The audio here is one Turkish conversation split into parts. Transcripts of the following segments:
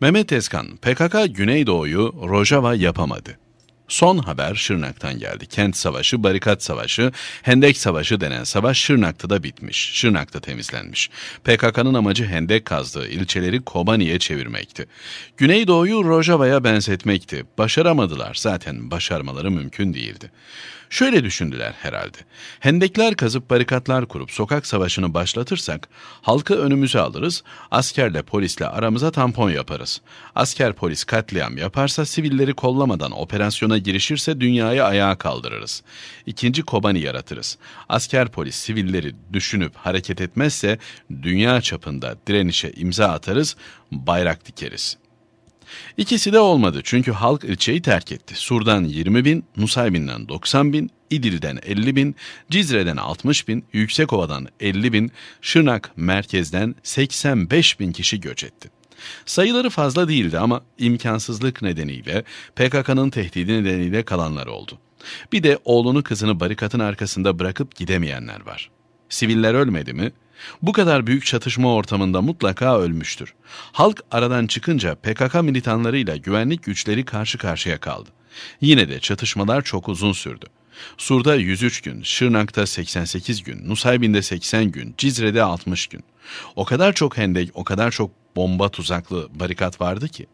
Mehmet Eskan, PKK Güneydoğu'yu Rojava yapamadı. Son haber Şırnak'tan geldi. Kent Savaşı, Barikat Savaşı, Hendek Savaşı denen savaş Şırnak'ta da bitmiş. Şırnak'ta temizlenmiş. PKK'nın amacı hendek kazdığı ilçeleri Kobani'ye çevirmekti. Güneydoğu'yu Rojava'ya benzetmekti. Başaramadılar. Zaten başarmaları mümkün değildi. Şöyle düşündüler herhalde. Hendekler kazıp barikatlar kurup sokak savaşını başlatırsak halkı önümüze alırız, askerle polisle aramıza tampon yaparız. Asker polis katliam yaparsa sivilleri kollamadan operasyona girişirse dünyayı ayağa kaldırırız. İkinci Kobani yaratırız. Asker polis sivilleri düşünüp hareket etmezse dünya çapında direnişe imza atarız, bayrak dikeriz. İkisi de olmadı çünkü halk ilçeyi terk etti. Sur'dan 20 bin, Nusaybin'den 90 bin, İdil'den 50 bin, Cizre'den 60 bin, Yüksekova'dan 50 bin, Şırnak merkezden 85 bin kişi göç etti. Sayıları fazla değildi ama imkansızlık nedeniyle PKK'nın tehdidi nedeniyle kalanlar oldu. Bir de oğlunu kızını barikatın arkasında bırakıp gidemeyenler var. Siviller ölmedi mi? Bu kadar büyük çatışma ortamında mutlaka ölmüştür. Halk aradan çıkınca PKK militanlarıyla güvenlik güçleri karşı karşıya kaldı. Yine de çatışmalar çok uzun sürdü. Sur'da 103 gün, Şırnak'ta 88 gün, Nusaybin'de 80 gün, Cizre'de 60 gün. O kadar çok hendek, o kadar çok bomba tuzaklı barikat vardı ki.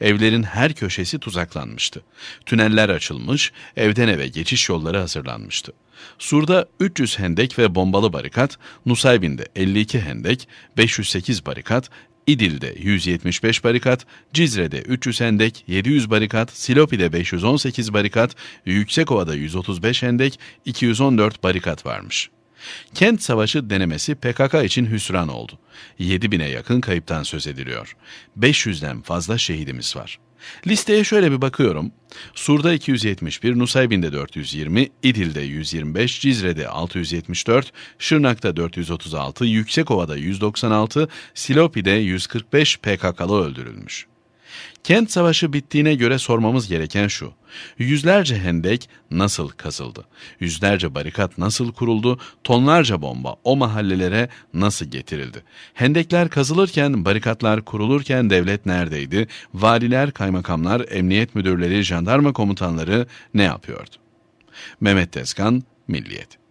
Evlerin her köşesi tuzaklanmıştı. Tüneller açılmış, evden eve geçiş yolları hazırlanmıştı. Sur'da 300 hendek ve bombalı barikat, Nusaybin'de 52 hendek, 508 barikat, İdil'de 175 barikat, Cizre'de 300 hendek, 700 barikat, Silopi'de 518 barikat, Yüksekova'da 135 hendek, 214 barikat varmış. Kent Savaşı denemesi PKK için hüsran oldu. 7000'e yakın kayıptan söz ediliyor. 500'den fazla şehidimiz var. Listeye şöyle bir bakıyorum. Sur'da 271, Nusaybin'de 420, İdil'de 125, Cizre'de 674, Şırnak'ta 436, Yüksekova'da 196, Silopi'de 145 PKK'lı öldürülmüş. Kent savaşı bittiğine göre sormamız gereken şu. Yüzlerce hendek nasıl kazıldı? Yüzlerce barikat nasıl kuruldu? Tonlarca bomba o mahallelere nasıl getirildi? Hendekler kazılırken, barikatlar kurulurken devlet neredeydi? Valiler, kaymakamlar, emniyet müdürleri, jandarma komutanları ne yapıyordu? Mehmet Tezkan, Milliyet